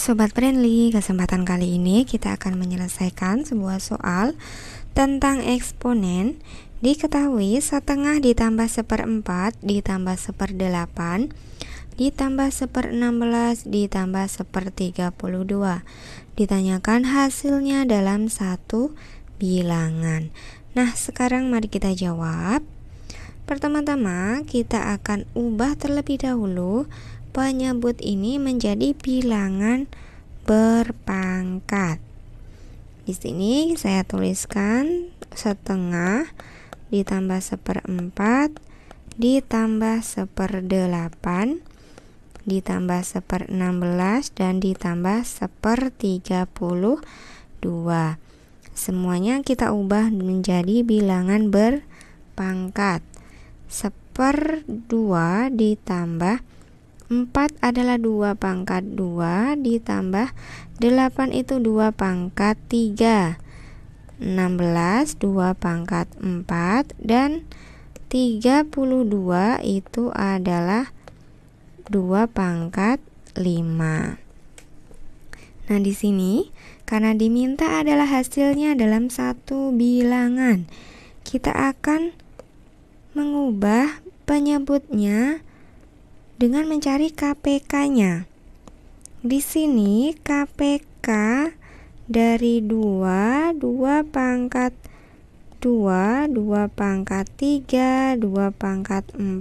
Sobat Friendly, kesempatan kali ini kita akan menyelesaikan sebuah soal tentang eksponen Diketahui setengah ditambah seperempat ditambah seperdelapan ditambah seperenam belas ditambah sepertiga puluh dua Ditanyakan hasilnya dalam satu bilangan Nah sekarang mari kita jawab Pertama-tama kita akan ubah terlebih dahulu penyebut ini menjadi bilangan berpangkat. Di sini saya tuliskan setengah ditambah seperempat ditambah seperdelapan ditambah seper belas dan ditambah sepertiga puluh dua semuanya kita ubah menjadi bilangan berpangkat seper 2 ditambah 4 adalah 2 pangkat 2 ditambah 8 itu 2 pangkat 3 16 2 pangkat 4 dan 32 itu adalah 2 pangkat 5 Nah di sini karena diminta adalah hasilnya dalam satu bilangan kita akan mengubah penyebutnya dengan mencari KPK-nya. Di sini KPK dari 2, 2 pangkat 2, 2 pangkat 3, 2 pangkat 4,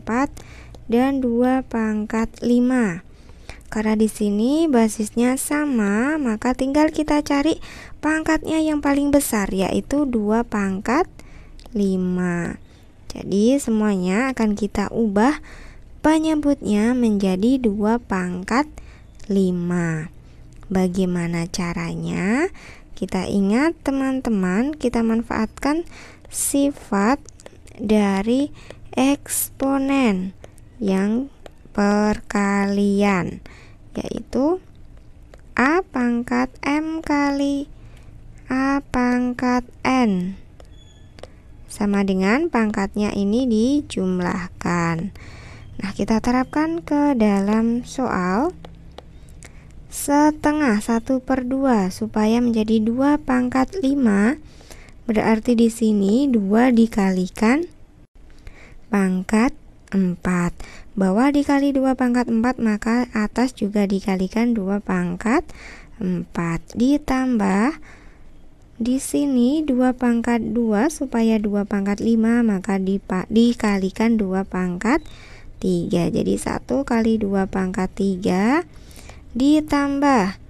dan 2 pangkat 5. Karena di sini basisnya sama, maka tinggal kita cari pangkatnya yang paling besar yaitu 2 pangkat 5. Jadi semuanya akan kita ubah penyebutnya menjadi dua pangkat 5 bagaimana caranya kita ingat teman-teman kita manfaatkan sifat dari eksponen yang perkalian yaitu A pangkat M kali A pangkat N sama dengan pangkatnya ini dijumlahkan Nah, kita terapkan ke dalam soal setengah 1 per 2 supaya menjadi 2 pangkat 5 berarti di sini 2 dikalikan pangkat 4 bawah dikali 2 pangkat 4 maka atas juga dikalikan 2 pangkat 4 ditambah di sini 2 pangkat 2 supaya 2 pangkat 5 maka dikalikan 2 pangkat 5 3 jadi 1 kali 2 pangkat 3 ditambah 1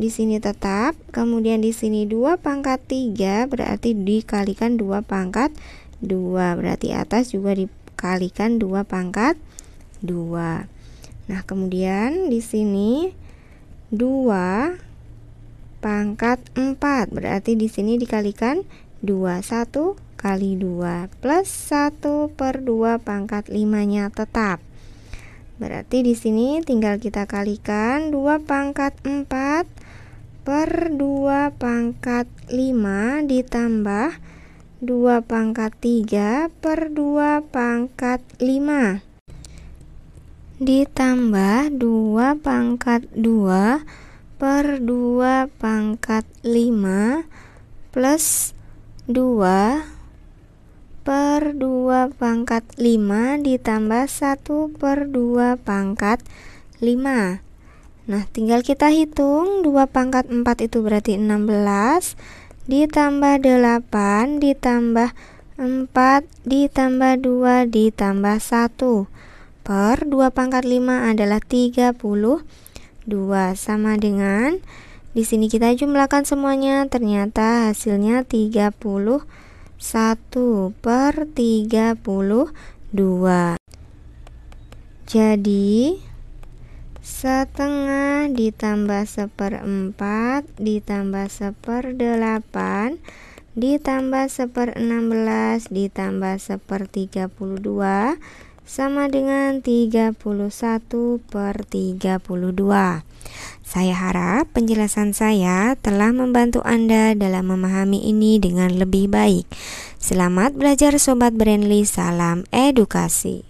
di sini tetap, kemudian di sini 2 pangkat 3 berarti dikalikan 2 pangkat 2. Berarti atas juga dikalikan 2 pangkat 2. Nah, kemudian di sini 2 pangkat 4. Berarti di sini dikalikan 2 1 kali 2 plus 1 per 2 pangkat 5-nya tetap. Berarti di sini tinggal kita kalikan 2 pangkat 4 per 2 pangkat 5 ditambah 2 pangkat 3 per 2 pangkat 5 ditambah 2 pangkat 2 per 2 pangkat 5 plus 2 per 2 pangkat 5 ditambah 1 per 2 pangkat 5 Nah tinggal kita hitung 2 pangkat 4 itu berarti 16 Ditambah 8 ditambah 4 ditambah 2 ditambah 1 Per 2 pangkat 5 adalah 32 Sama dengan di sini kita jumlahkan semuanya ternyata hasilnya 32 1 per 32 Jadi Setengah ditambah seperempat ditambah seperdelapan ditambah seper 16 ditambah seper 32 sama dengan 31 per 32. Saya harap penjelasan saya telah membantu Anda dalam memahami ini dengan lebih baik. Selamat belajar Sobat Brandly, salam edukasi.